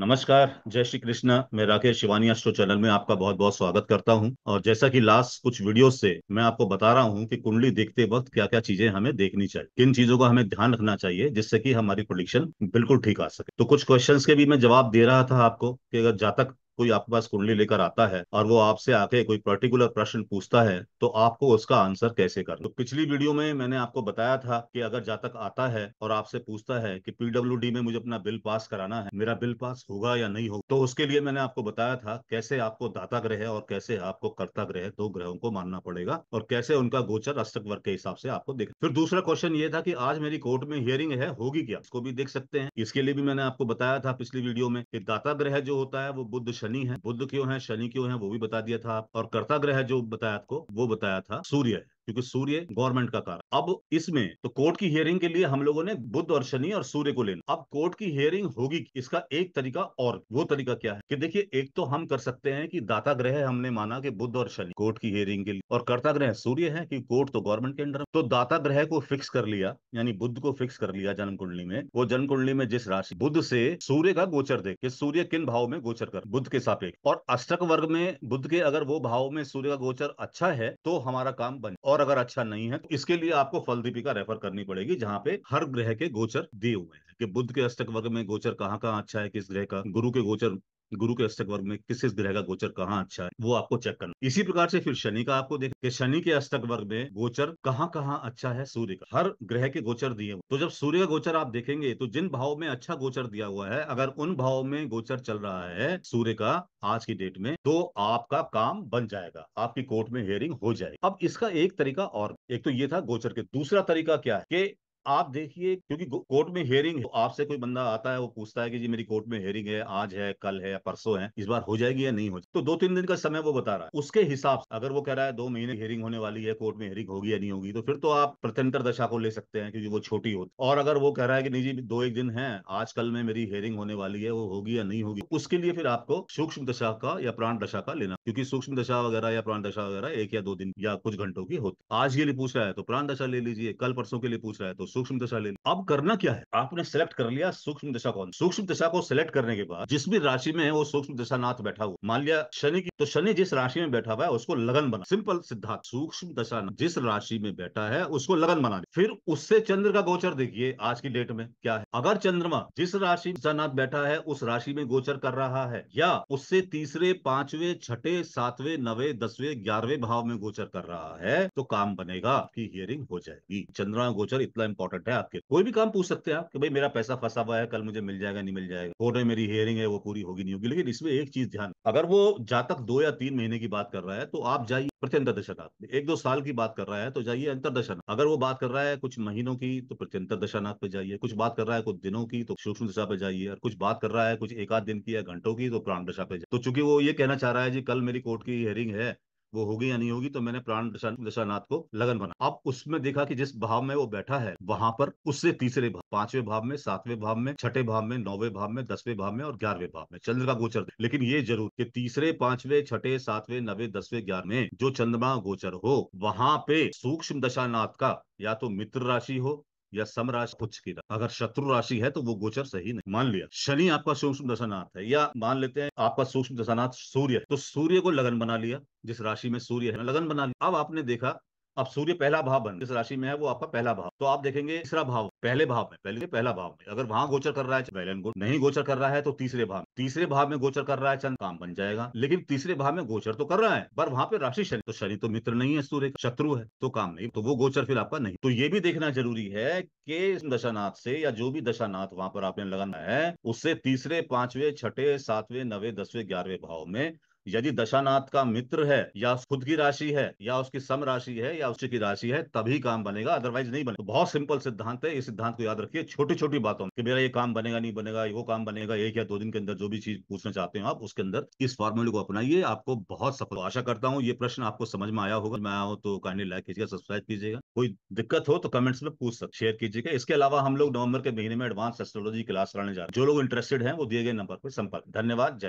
नमस्कार जय श्री कृष्ण मैं राकेश शिवानी अश्रो चैनल में आपका बहुत बहुत स्वागत करता हूं और जैसा कि लास्ट कुछ वीडियो से मैं आपको बता रहा हूं कि कुंडली देखते वक्त क्या क्या चीजें हमें देखनी चाहिए किन चीजों का हमें ध्यान रखना चाहिए जिससे कि हमारी प्रोडिक्शन बिल्कुल ठीक आ सके तो कुछ क्वेश्चन के भी मैं जवाब दे रहा था आपको कि अगर जातक कोई आपके पास कुंडली लेकर आता है और वो आपसे आके कोई पर्टिकुलर प्रश्न पूछता है तो आपको उसका आंसर कैसे करना तो पिछली वीडियो में मैंने आपको बताया था कि अगर जातक आता है और आपसे पूछता है कि पीडब्ल्यू में मुझे अपना बिल पास कराना है मेरा बिल पास होगा या नहीं होगा तो उसके लिए मैंने आपको बताया था कैसे आपको दाता ग्रह और कैसे आपको कर्ता ग्रह दो ग्रहों को मानना पड़ेगा और कैसे उनका गोचर अस्तक वर्ग के हिसाब से आपको देख फिर दूसरा क्वेश्चन ये था कि आज मेरी कोर्ट में हियरिंग है होगी क्या इसको भी देख सकते हैं इसके लिए भी मैंने आपको बताया था पिछली वीडियो में कि दाता ग्रह जो होता है वो बुद्ध शनि शनि है बुद्ध क्यों है शनि क्यों है वो भी बता दिया था और कर्ता ग्रह जो बताया आपको वो बताया था सूर्य है क्योंकि सूर्य गवर्नमेंट का कारण अब इसमें तो कोर्ट की हियरिंग के लिए हम लोगों ने बुद्ध और शनि और सूर्य को लेना अब कोर्ट की हियरिंग होगी इसका एक तरीका और वो तरीका क्या है कि देखिए एक तो हम कर सकते हैं कि दाता ग्रह हमने माना कि बुद्ध और शनि कोर्ट की हियरिंग के लिए और कर्ता ग्रह सूर्य है कि कोर्ट तो गवर्नमेंट के अंडर तो दाता ग्रह को फिक्स कर लिया यानी बुद्ध को फिक्स कर लिया जन्म कुंडली में वो जन्म कुंडली में जिस राशि बुद्ध से सूर्य का गोचर दे कि सूर्य किन भाव में गोचर कर बुद्ध के सापेक्ष और अष्टक वर्ग में बुद्ध के अगर वो भाव में सूर्य का गोचर अच्छा है तो हमारा काम बन और और अगर अच्छा नहीं है तो इसके लिए आपको फल दीपिका रेफर करनी पड़ेगी जहाँ पे हर ग्रह के गोचर दिए हुए हैं कि बुद्ध के अष्टक वर्ग में गोचर कहाँ कहाँ अच्छा है किस ग्रह का गुरु के गोचर गुरु के अष्टक वर्ग में किस किस ग्रह का गोचर कहाँ अच्छा है वो आपको चेक करना इसी प्रकार से फिर शनि का आपको देखें शनि के अष्टक वर्ग में गोचर कहाँ कहाँ अच्छा है सूर्य का हर ग्रह के गोचर दिए तो जब सूर्य का गोचर आप देखेंगे तो जिन भाव में अच्छा गोचर दिया हुआ है अगर उन भाव में गोचर चल रहा है सूर्य का आज की डेट में तो आपका काम बन जाएगा आपकी कोर्ट में हेयरिंग हो जाएगी अब इसका एक तरीका और एक तो ये था गोचर के दूसरा तरीका क्या है कि आप देखिए क्योंकि कोर्ट में हेयरिंग आपसे कोई बंदा आता है वो पूछता है कि जी मेरी कोर्ट में हेयरिंग है आज है कल है परसों है इस बार हो जाएगी या नहीं हो जाएगी तो दो तीन दिन का समय वो बता रहा है उसके हिसाब से अगर वो कह रहा है दो महीने हेयरिंग होने वाली है कोर्ट में हेयरिंग होगी या नहीं होगी तो फिर तो आप प्रत्यंतर दशा को ले सकते हैं क्योंकि वो छोटी होती और अगर वो कह रहा है कि नहीं जी दो एक दिन है आज कल में मेरी हेयरिंग होने वाली है वो होगी या नहीं होगी उसके लिए फिर आपको सूक्ष्म दशा का या प्राण दशा का लेना क्योंकि सूक्ष्म दशा वगैरह या प्राण दशा वगैरह एक या दो दिन या कुछ घंटों की होती आज के लिए पूछ रहा है तो प्राण दशा ले लीजिए कल परसों के लिए पूछ रहा है तो सूक्ष्म दशा ले अब करना क्या है आपने सेलेक्ट कर लिया सूक्ष्म दशा कौन सूक्ष्म दशा को सिलेक्ट करने के बाद जिस भी राशि में है वो सूक्ष्म दशा नाथ बैठा हुआ मान लिया शनि की तो शनि जिस राशि में बैठा हुआ है उसको लगन बना सिंपल सिद्धांत सूक्ष्म दशा जिस राशि में बैठा है उसको लगन बना फिर उससे चंद्र का गोचर देखिए आज की डेट में क्या है अगर चंद्रमा जिस राशि नाथ बैठा है उस राशि में गोचर कर रहा है या उससे तीसरे पांचवे छठे सातवें नवे दसवें ग्यारहवें भाव में गोचर कर रहा है तो काम बनेगा की हियरिंग हो जाएगी चंद्रमा गोचर इतना इंपॉर्टेंट है आपके कोई भी काम पूछ सकते हैं आप कि भाई मेरा पैसा फंसा हुआ है कल मुझे मिल जाएगा नहीं मिल जाएगा कोर्ट में मेरी हियरिंग है वो पूरी होगी नहीं होगी लेकिन इसमें एक चीज ध्यान अगर वो जातक दो या तीन महीने की बात कर रहा है तो आप जाइए प्रत्यंतर दशा एक दो साल की बात कर रहा है तो जाइए अंतरदशा अगर वो बात कर रहा है कुछ महीनों की तो प्रत्यंतर दशानाथ पे जाइए कुछ बात कर रहा है कुछ दिनों की तो सूक्ष्म दशा पे जाइए और कुछ बात कर रहा है कुछ एक आध दिन की या घंटों की तो प्राण दशा पे जाइए तो चूंकि वो ये कहना चाह रहा है जी कल मेरी कोर्ट की हियरिंग है वो होगी या नहीं होगी तो मैंने प्राण दशानाथ को लगन बना अब उसमें देखा कि जिस भाव में वो बैठा है वहां पर उससे तीसरे भाव पांचवे भाव में सातवें भाव में छठे भाव में नौवे भाव में दसवें भाव में और ग्यारहवे भाव में चंद्र का गोचर लेकिन ये जरूर कि तीसरे पांचवे छठे सातवें नवे दसवें ग्यारहवे जो चंद्रमा गोचर हो वहां पे सूक्ष्म दशानाथ का या तो मित्र राशि हो या समराज कुछ की रहा। अगर शत्रु राशि है तो वो गोचर सही नहीं मान लिया शनि आपका सूक्ष्म दशानाथ है या मान लेते हैं आपका सूक्ष्म दशानाथ सूर्य तो सूर्य को लगन बना लिया जिस राशि में सूर्य है लगन बना लिया अब आपने देखा अब सूर्य पहला भाव बन जिस राशि में है वो आपका पहला भाव तो आप देखेंगे तीसरा भाव पहले भाव में पहले पहला भाव में अगर वहां गोचर कर रहा है नहीं गोचर कर रहा है तो तीसरे भाव तीसरे भाव में गोचर कर रहा है चंद काम बन जाएगा लेकिन तीसरे भाव में गोचर तो कर रहा है पर वहां पे राशि शनि तो शनि तो मित्र नहीं है सूर्य का शत्रु है तो काम नहीं तो वो गोचर फिर आपका नहीं तो ये भी देखना जरूरी है कि दशानाथ से या जो भी दशानाथ वहां पर आपने लगाना है उससे तीसरे पांचवे छठे सातवें नवे दसवें ग्यारहवें भाव में यदि दशानाथ का मित्र है या खुद की राशि है या उसकी सम राशि है या उसी की राशि है तभी काम बनेगा अदरवाइज नहीं बनेगा तो बहुत सिंपल सिद्धांत है इस सिद्धांत को याद रखिए छोटी छोटी बातों कि मेरा ये काम बनेगा नहीं बनेगा वो काम बनेगा एक या दो दिन के अंदर जो भी चीज पूछना चाहते हो आप उसके अंदर इस फॉर्मूले को अपनाइए आपको बहुत सफल आशा करता हूँ ये प्रश्न आपको समझ में आया होगा मैं आया तो काइंडली लाइक कीजिएगा सब्सक्राइब कीजिएगा कोई दिक्कत हो तो कमेंट्स में पूछ सकते शेयर कीजिएगा इसके अलावा हम लोग नवंबर के महीने में एडवांस एस्ट्रोलॉजी क्लास कराने जा रहे हैं जो लोग इंटरेस्टेड है वो दिए गए नंबर पर संपर्क धन्यवाद जय